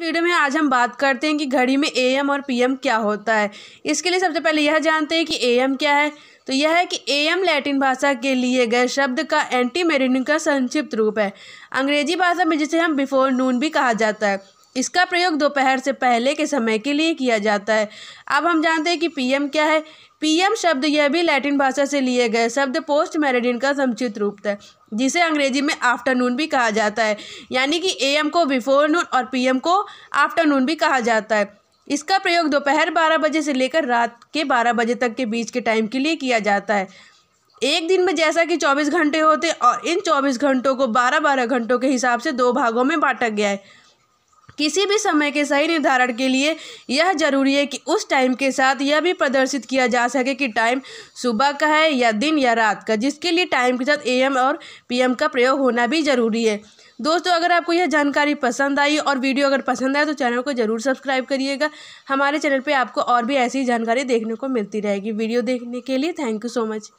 video में आज हम बात करते हैं कि घड़ी में एएम और पीएम क्या होता है इसके लिए सबसे पहले यह जानते हैं कि एएम क्या है तो यह है कि एएम लैटिन भाषा के लिए गए शब्द का एंटी मेरिन का संक्षिप्त रूप है अंग्रेजी भाषा में जिसे हम बिफोर नून भी कहा जाता है इसका प्रयोग दोपहर से पहले के समय के लिए किया जाता है अब हम जानते हैं कि पीएम क्या है पीएम शब्द यह भी लैटिन भाषा से लिए गए शब्द पोस्ट मैरिडिन का समुचित रूप है जिसे अंग्रेजी में आफ्टरनून भी कहा जाता है यानी कि एएम को बिफोर नून और पीएम को आफ्टरनून भी कहा जाता है इसका प्रयोग दोपहर बारह बजे से लेकर रात के बारह बजे तक के बीच के टाइम के लिए किया जाता है एक दिन में जैसा कि चौबीस घंटे होते और इन चौबीस घंटों को बारह बारह घंटों के हिसाब से दो भागों में बांटा गया है किसी भी समय के सही निर्धारण के लिए यह जरूरी है कि उस टाइम के साथ यह भी प्रदर्शित किया जा सके कि टाइम सुबह का है या दिन या रात का जिसके लिए टाइम के साथ एएम और पीएम का प्रयोग होना भी ज़रूरी है दोस्तों अगर आपको यह जानकारी पसंद आई और वीडियो अगर पसंद आए तो चैनल को ज़रूर सब्सक्राइब करिएगा हमारे चैनल पर आपको और भी ऐसी जानकारी देखने को मिलती रहेगी वीडियो देखने के लिए थैंक यू सो मच